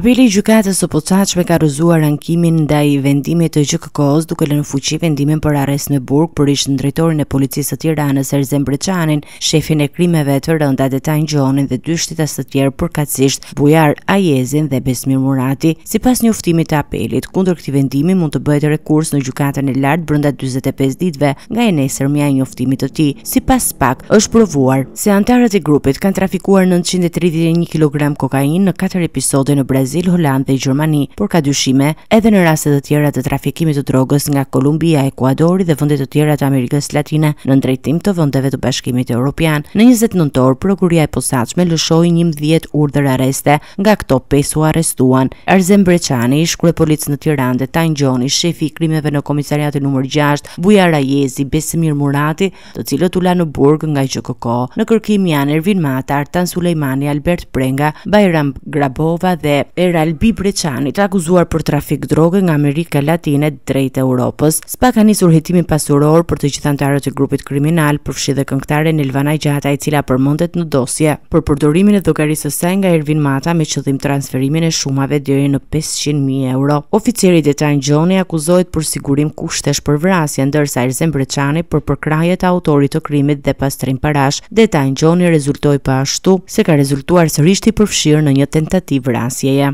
Apeli i gjykatës së posaçme ka rrëzuar ankimin ndaj vendimit të GJKK-s duke lënë fuqi vendimin për arrest në burg për ish drejtorin e policisë së Tiranës Erzem Breçanin, shefin e krimeve të rënda Detan Gjonin dhe dy shtetas të tjerë përkatësisht Bujar Ajezin dhe Besmir Murati. Sipas njoftimit të apelit, kundër këtij vendimi mund të bëhet rekurs në gjykatën e lartë brenda 45 ditëve nga e nesër mja e njoftimit të tij. Sipas pak, është provuar se antarët e grupit kanë trafikuar 931 kg kokainë në 4 episode në Brazil Brazil, Holland dhe Gjermani, por ka dyshime edhe në raste të tjera të trafikimit të drogës nga Kolumbia, Ekuadori dhe vëndet të tjera të Amerikës Latine në drejtim të vendeve të Bashkimit Europian. Në 29 nëntor, prokuria e posaçme lëshoi 11 urdhër arreste, nga këto pesu u arrestuan. Erzem Breçani, shkruaj policë në Tiranë Tanj Gjoni, shefi i krimeve në komisariat numër 6, Bujara Jezi, Besimir Murati, të cilët u lanë në burg nga GJKK, në kërkim janë Ervin Matar, Tan Sulejmani, Albert Prenga, Bajram Grabova dhe Eralbi Breçanit, akuzuar për trafik droge nga Amerika Latine drejt Europës. Spa ka nisur hetimin pasuror për të gjithë anëtarët e grupit kriminal, përfshi dhe këngëtaren Elvana Gjata, e cila përmendet në dosje për përdorimin e llogarisë së saj nga Ervin Mata me qëllim transferimin e shumave deri në 500.000 euro. Oficeri Detan Gjoni akuzohet për sigurim kushtesh për vrasje, ndërsa Erzen Breçani për përkraje të autorit të krimit dhe pastrim parash. Detan Gjoni rezultoi pa ashtu se ka rezultuar sërish përfshirë në një tentativ vrasjeje.